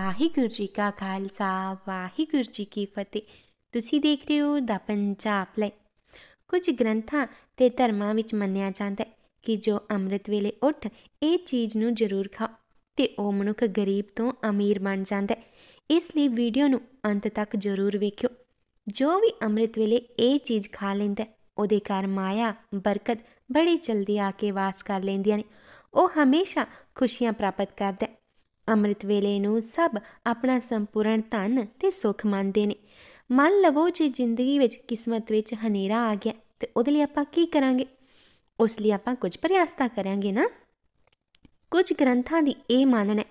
ਵਾਹਿਗੁਰੂ ਜੀ ਕਾ ਖਾਲਸਾ ਵਾਹਿਗੁਰੂ ਜੀ ਕੀ ਫਤਿਹ ਤੁਸੀਂ ਦੇਖ ਰਹੇ ਹੋ ਦਾ ਪੰਜਾਬ ਲੈ ਕੁਝ ਗ੍ਰੰਥਾਂ ਤੇ ਧਰਮਾਂ ਵਿੱਚ ਮੰਨਿਆ ਜਾਂਦਾ ਹੈ ਕਿ ਜੋ ਅੰਮ੍ਰਿਤ ਵੇਲੇ ਉੱਠ ਇਹ ਚੀਜ਼ ਨੂੰ ਜ਼ਰੂਰ ਖਾ ਤੇ ਉਹ ਮਨੁੱਖ ਗਰੀਬ ਤੋਂ ਅਮੀਰ ਬਣ ਜਾਂਦਾ ਹੈ ਇਸ ਲਈ ਵੀਡੀਓ ਨੂੰ ਅੰਤ ਤੱਕ ਜ਼ਰੂਰ ਵੇਖਿਓ ਜੋ ਵੀ ਅੰਮ੍ਰਿਤ ਵੇਲੇ ਇਹ ਚੀਜ਼ ਖਾ ਲੈਂਦਾ ਉਹਦੇ ਘਰ ਮਾਇਆ ਬਰਕਤ ਬੜੀ ਜਲਦੀ ਆ ਕੇ ਵਾਸ ਕਰ ਲੈਂਦੀਆਂ ਨੇ ਉਹ ਹਮੇਸ਼ਾ ਖੁਸ਼ੀਆਂ ਪ੍ਰਾਪਤ ਕਰਦਾ ਹੈ ਅੰਮ੍ਰਿਤ ਵੇਲੇ ਨੂੰ ਸਭ ਆਪਣਾ ਸੰਪੂਰਨ ਧਨ ਤੇ ਸੁਖ ਮੰਨਦੇ ਨੇ ਮੰਨ ਲਵੋ ਜੇ ਜ਼ਿੰਦਗੀ ਵਿੱਚ ਕਿਸਮਤ ਵਿੱਚ ਹਨੇਰਾ ਆ ਗਿਆ ਤੇ ਉਹਦੇ ਲਈ ਆਪਾਂ ਕੀ ਕਰਾਂਗੇ ਉਸ ਲਈ ਆਪਾਂ ਕੁਝ ਪ੍ਰਯਾਸ ਤਾਂ ਕਰਾਂਗੇ ਨਾ ਕੁਝ ਗ੍ਰੰਥਾਂ ਦੀ ਇਹ ਮੰਨਣਾ ਹੈ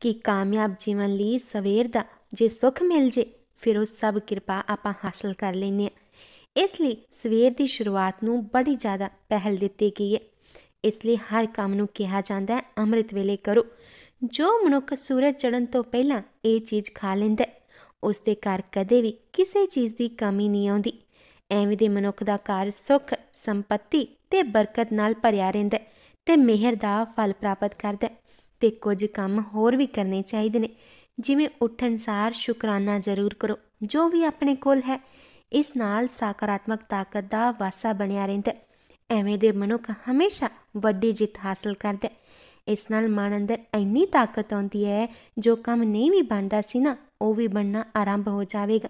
ਕਿ ਕਾਮਯਾਬ ਜੀਵਨ ਲਈ ਸਵੇਰ ਦਾ ਜੇ ਸੁਖ ਮਿਲ ਜੇ ਫਿਰ ਉਹ ਸਭ ਕਿਰਪਾ ਆਪਾਂ ਹਾਸਲ ਕਰ ਲੈਨੇ ਆ ਇਸ ਲਈ ਸਵੇਰ ਦੀ ਸ਼ੁਰੂਆਤ ਨੂੰ ਬੜੀ ਜ਼ਿਆਦਾ ਪਹਿਲ ਦਿੱਤੀ ਗਈ ਹੈ ਇਸ ਲਈ ਹਰ ਕੰਮ ਨੂੰ ਕਿਹਾ ਜਾਂਦਾ ਹੈ ਅੰਮ੍ਰਿਤ ਵੇਲੇ ਕਰੋ ਜੋ ਮਨੁੱਖ ਸੂਰਜ ਚੜ੍ਹਨ ਤੋਂ ਪਹਿਲਾਂ ਇਹ ਚੀਜ਼ ਖਾ ਲੈਂਦਾ ਉਸ ਦੇ ਘਰ ਕਦੇ ਵੀ ਕਿਸੇ ਚੀਜ਼ ਦੀ ਕਮੀ ਨਹੀਂ ਆਉਂਦੀ ਐਵੇਂ ਦੇ ਮਨੁੱਖ ਦਾ ਘਰ ਸੁੱਖ ਸੰਪਤੀ ਤੇ ਬਰਕਤ ਨਾਲ ਭਰਿਆ ਰਹਿੰਦਾ ਤੇ ਮਿਹਰ ਦਾ ਫਲ ਪ੍ਰਾਪਤ ਕਰਦਾ ਤੇ ਕੁਝ ਕੰਮ ਹੋਰ ਵੀ ਕਰਨੇ ਚਾਹੀਦੇ ਨੇ ਜਿਵੇਂ ਉੱਠਣ ਸਾਰ ਸ਼ੁਕਰਾਨਾ ਜ਼ਰੂਰ ਕਰੋ ਜੋ ਵੀ ਆਪਣੇ ਕੋਲ ਹੈ ਇਸ ਨਾਲ ਸਕਾਰਾਤਮਕ ਤਾਕਤ ਦਾ ਵਾਸਾ ਬਣਿਆ ਰਹਿੰਦਾ ਐਵੇਂ ਦੇ ਮਨੁੱਖ ਹਮੇਸ਼ਾ ਵੱਡੀ ਜਿੱਤ ਹਾਸਲ ਕਰਦੇ ਇਸ ਨਾਲ ਮਨ ਅੰਦਰ ਇੰਨੀ ਤਾਕਤ ਆਉਂਦੀ ਹੈ ਜੋ ਕੰਮ ਨਹੀਂ ਵੀ ਬਣਦਾ ਸੀ ਨਾ ਉਹ ਵੀ ਬਣਨਾ ਆਰੰਭ ਹੋ ਜਾਵੇਗਾ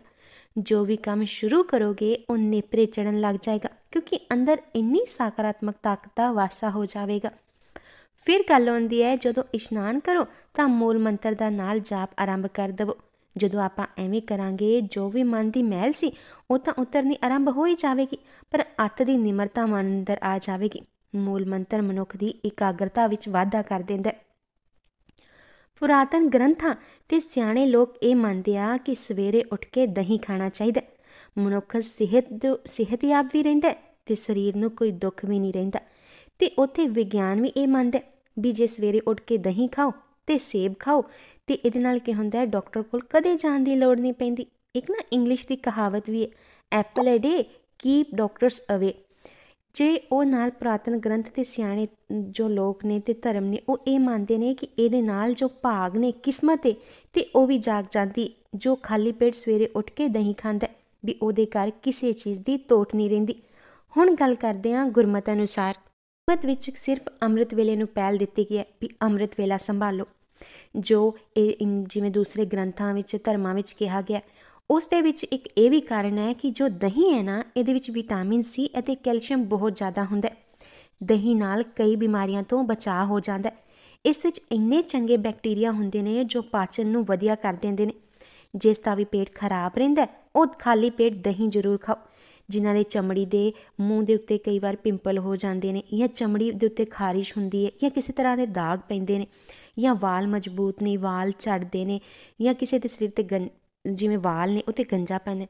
ਜੋ ਵੀ ਕੰਮ ਸ਼ੁਰੂ ਕਰੋਗੇ ਉਹ ਨੇਪਰੇ ਚੜਨ ਲੱਗ ਜਾਏਗਾ ਕਿਉਂਕਿ ਅੰਦਰ ਇੰਨੀ ਸਕਾਰਾਤਮਕ ਤਾਕਤ ਦਾ ਵਾਸਾ ਹੋ ਜਾਵੇਗਾ ਫਿਰ ਗੱਲ ਆਉਂਦੀ ਹੈ ਜਦੋਂ ਇਸ਼ਨਾਨ ਕਰੋ ਤਾਂ ਮੂਲ ਮੰਤਰ ਦਾ ਨਾਲ ਜਾਪ ਆਰੰਭ ਕਰ ਦਿਵੋ ਜਦੋਂ ਆਪਾਂ ਐਵੇਂ ਕਰਾਂਗੇ ਜੋ ਵੀ ਮਨ ਦੀ ਮਹਿਲ ਸੀ ਉਹ ਤਾਂ ਉਤਰਨੀ ਆਰੰਭ ਹੋ ਹੀ ਜਾਵੇਗੀ ਪਰ ਅੱਤ ਦੀ ਨਿਮਰਤਾ ਮਨ ਅੰਦਰ ਆ ਜਾਵੇਗੀ ਮੂਲ ਮੰਤਰ ਮਨੁੱਖ ਦੀ ਇਕਾਗਰਤਾ ਵਿੱਚ ਵਾਧਾ ਕਰ ਦਿੰਦਾ ਹੈ ਪੁਰਾਤਨ ਗ੍ਰੰਥਾਂ ਤੇ ਸਿਆਣੇ ਲੋਕ ਇਹ ਮੰਨਦੇ ਆ ਕਿ ਸਵੇਰੇ ਉੱਠ ਕੇ ਦਹੀਂ ਖਾਣਾ ਚਾਹੀਦਾ ਮਨੁੱਖ ਸਿਹਤ ਸਿਹਤਯਾਬ ਵੀ ਰਹਿੰਦਾ ਤੇ ਸਰੀਰ ਨੂੰ ਕੋਈ ਦੁੱਖ ਵੀ ਨਹੀਂ ਰਹਿੰਦਾ ਤੇ ਉਥੇ ਵਿਗਿਆਨ ਵੀ ਇਹ ਮੰਨਦਾ ਵੀ ਜੇ ਸਵੇਰੇ ਉੱਠ ਕੇ ਦਹੀਂ ਖਾਓ ਤੇ ਸੇਬ ਖਾਓ ਤੇ ਇਹਦੇ ਨਾਲ ਕੀ ਹੁੰਦਾ ਹੈ ਡਾਕਟਰ ਕੋਲ ਕਦੇ ਜਾਣ ਦੀ ਲੋੜ ਨਹੀਂ ਪੈਂਦੀ ਇੱਕ ਨਾ ਇੰਗਲਿਸ਼ ਦੀ ਕਹਾਵਤ ਵੀ ਹੈ apple a day keep doctors away ਜੇ ਉਹ ਨਾਲ ਪ੍ਰਾਤਨ ਗ੍ਰੰਥ ਤੇ ਸਿਆਣੇ ਜੋ ਲੋਕ ਨੇ ਤੇ ਧਰਮ ਨੇ ਉਹ ਇਹ ਮੰਨਦੇ ਨੇ ਕਿ ਇਹਦੇ ਨਾਲ ਜੋ ਭਾਗ ਨੇ ਕਿਸਮਤ ਹੈ ਤੇ ਉਹ ਵੀ ਜਾਗ ਜਾਂਦੀ ਜੋ ਖਾਲੀ ਪੇਟ ਸਵੇਰੇ ਉੱਠ ਕੇ ਦਹੀਂ ਖਾਂਦਾ ਵੀ ਉਹਦੇ ਘਰ ਕਿਸੇ ਚੀਜ਼ ਦੀ ਤੋਟ ਨਹੀਂ ਰਹਿੰਦੀ ਹੁਣ ਗੱਲ ਕਰਦੇ ਹਾਂ ਗੁਰਮਤ ਅਨੁਸਾਰ ਗੁਰਮਤ ਵਿੱਚ ਸਿਰਫ ਅੰਮ੍ਰਿਤ ਵੇਲੇ ਨੂੰ ਪਹਿਲ ਦਿੱਤੀ ਗਈ ਹੈ ਵੀ ਅੰਮ੍ਰਿਤ ਵੇਲਾ ਸੰਭਾਲੋ ਜੋ ਇਹ ਜਿਵੇਂ ਦੂਸਰੇ ਗ੍ਰੰਥਾਂ ਵਿੱਚ ਧਰਮਾਂ ਵਿੱਚ ਕਿਹਾ ਗਿਆ ਉਸ ਦੇ ਵਿੱਚ ਇੱਕ ਇਹ ਵੀ ਕਾਰਨ ਹੈ ਕਿ ਜੋ ਦਹੀਂ ਹੈ ਨਾ ਇਹਦੇ ਵਿੱਚ ਵਿਟਾਮਿਨ ਸੀ ਅਤੇ ਕੈਲਸ਼ੀਅਮ ਬਹੁਤ ਜ਼ਿਆਦਾ ਹੁੰਦਾ ਹੈ ਦਹੀਂ ਨਾਲ ਕਈ ਬਿਮਾਰੀਆਂ ਤੋਂ ਬਚਾਅ ਹੋ ਜਾਂਦਾ ਹੈ ਇਸ ਵਿੱਚ ਇੰਨੇ ਚੰਗੇ ਬੈਕਟੀਰੀਆ ਹੁੰਦੇ ਨੇ ਜੋ ਪਾਚਨ ਨੂੰ ਵਧੀਆ ਕਰ ਦਿੰਦੇ ਨੇ ਜਿਸ ਦਾ ਵੀ ਪੇਟ ਖਰਾਬ ਰਹਿੰਦਾ ਉਹ ਖਾਲੀ ਪੇਟ ਦਹੀਂ ਜ਼ਰੂਰ ਖਾਓ ਜਿਨ੍ਹਾਂ ਦੇ ਚਮੜੀ ਦੇ ਮੂੰਹ ਦੇ ਉੱਤੇ ਕਈ ਵਾਰ ਪਿੰਪਲ ਹੋ ਜਾਂਦੇ ਨੇ ਜਾਂ ਚਮੜੀ ਦੇ ਉੱਤੇ ਖਾਰਿਸ਼ ਹੁੰਦੀ ਹੈ ਜਾਂ ਕਿਸੇ ਤਰ੍ਹਾਂ ਦੇ ਦਾਗ ਪੈਂਦੇ ਨੇ ਜਾਂ ਵਾਲ ਮਜ਼ਬੂਤ ਨਹੀਂ ਵਾਲ ਝੜਦੇ ਨੇ ਜਾਂ ਕਿਸੇ ਦੇ ਸਰੀਰ ਤੇ ਜਿਵੇਂ ਵਾਲ ਨੇ ਉਤੇ ਗੰਜਾ ਹੈ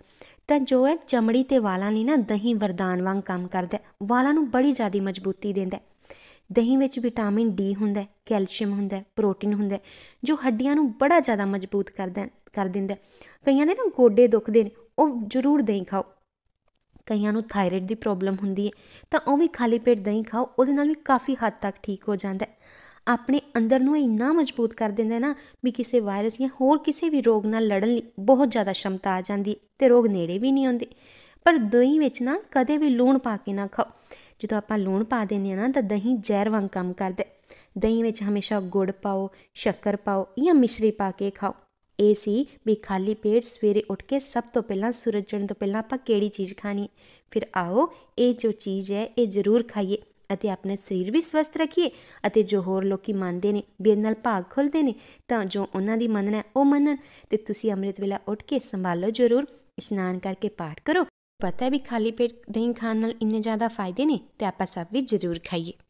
ਤਾਂ ਜੋ ਹੈ ਚਮੜੀ ਤੇ ਵਾਲਾਂ ਲਈ ਨਾ ਦਹੀਂ ਵਰਦਾਨ ਵਾਂਗ ਕੰਮ ਕਰਦਾ ਵਾਲਾਂ ਨੂੰ ਬੜੀ ਜ਼ਿਆਦੀ ਮਜ਼ਬੂਤੀ ਦਿੰਦਾ ਦਹੀਂ ਵਿੱਚ ਵਿਟਾਮਿਨ ਡੀ ਹੁੰਦਾ ਹੈ ਕੈਲਸ਼ੀਅਮ ਹੁੰਦਾ ਹੈ ਪ੍ਰੋਟੀਨ ਹੁੰਦਾ ਹੈ ਜੋ ਹੱਡੀਆਂ ਨੂੰ ਬੜਾ ਜ਼ਿਆਦਾ ਮਜ਼ਬੂਤ ਕਰਦਾ ਕਰ ਦਿੰਦਾ ਕਈਆਂ ਦੇ ਨਾ ਗੋਡੇ ਦੁਖਦੇ ਨੇ ਉਹ ਜ਼ਰੂਰ ਦਹੀਂ ਖਾਓ ਕਈਆਂ ਨੂੰ ਥਾਇਰਾਇਡ ਦੀ ਪ੍ਰੋਬਲਮ ਹੁੰਦੀ ਹੈ ਤਾਂ ਉਹ ਵੀ ਖਾਲੀ ਪੇਟ ਦਹੀਂ ਖਾਓ ਉਹਦੇ ਨਾਲ ਵੀ ਕਾਫੀ ਹੱਦ ਤੱਕ ਠੀਕ ਹੋ ਜਾਂਦਾ ਹੈ ਆਪਣੇ ਅੰਦਰ ਨੂੰ ਇੰਨਾ ਮਜ਼ਬੂਤ ਕਰ ਦਿੰਦਾ ਨਾ ਵੀ ਕਿਸੇ ਵਾਇਰਸ ਜਾਂ ਹੋਰ ਕਿਸੇ ਵੀ ਰੋਗ ਨਾਲ ਲੜਨ ਲਈ ਬਹੁਤ ਜ਼ਿਆਦਾ ਸ਼ਮਤਾ ਆ ਜਾਂਦੀ ਤੇ ਰੋਗ ਨੇੜੇ ਵੀ ਨਹੀਂ ਆਉਂਦੇ ਪਰ ਦਹੀਂ ਵਿੱਚ ਨਾ ਕਦੇ ਵੀ ਲੂਣ ਪਾ ਕੇ ਨਾ ਖਾਓ ਜਦੋਂ ਆਪਾਂ ਲੂਣ ਪਾ ਦਿੰਦੇ ਆ ਨਾ ਤਾਂ ਦਹੀਂ ਜ਼ਹਿਰ ਵਾਂਗ ਕੰਮ ਕਰਦਾ ਦਹੀਂ ਵਿੱਚ ਹਮੇਸ਼ਾ ਗੁੜ ਪਾਓ ਸ਼ੱਕਰ ਪਾਓ ਜਾਂ ਮਿਸ਼ਰੀ ਪਾ ਕੇ ਖਾਓ ਇਹ ਸੀ ਵੀ ਖਾਲੀ ਪੇਟ ਸਵੇਰੇ ਉੱਠ ਕੇ ਸਭ ਤੋਂ ਪਹਿਲਾਂ ਸੂਰਜ ਚੜ੍ਹਨ ਤੋਂ ਪਹਿਲਾਂ ਆਪਾਂ ਕਿਹੜੀ ਚੀਜ਼ ਖਾਣੀ ਫਿਰ ਆਓ ਇਹ ਜੋ ਚੀਜ਼ ਹੈ ਇਹ ਜ਼ਰੂਰ ਖਾਈਏ ਅਤੇ ਆਪਣਾ ਸਰੀਰ ਵੀ ਸਵਸਥ ਰੱਖੀਏ ਅਤੇ ਜੋ ਹੋਰ ਲੋਕੀ ਮੰਨਦੇ ਨੇ ਬੇਨ ਨਾਲ ਭਾਗ ਖੁੱਲਦੇ ਨੇ ਤਾਂ ਜੋ ਉਹਨਾਂ ਦੀ ਮੰਨਣਾ ਉਹ ਮੰਨਣ ਤੇ ਤੁਸੀਂ ਅੰਮ੍ਰਿਤ ਵੇਲਾ ਉੱਠ ਕੇ ਸੰਭਾਲੋ ਜ਼ਰੂਰ ਇਸ਼ਨਾਨ ਕਰਕੇ ਪਾਠ ਕਰੋ ਪਤਾ ਵੀ ਖਾਲੀ ਪੇਟ ਦਹੀਂ ਖਾਣ ਨਾਲ ਇੰਨੇ ਜ਼ਿਆਦਾ ਫਾਇਦੇ ਨੇ ਤੇ ਆਪਾਂ ਸਭ ਵੀ ਜ਼ਰੂਰ ਖਾਈਏ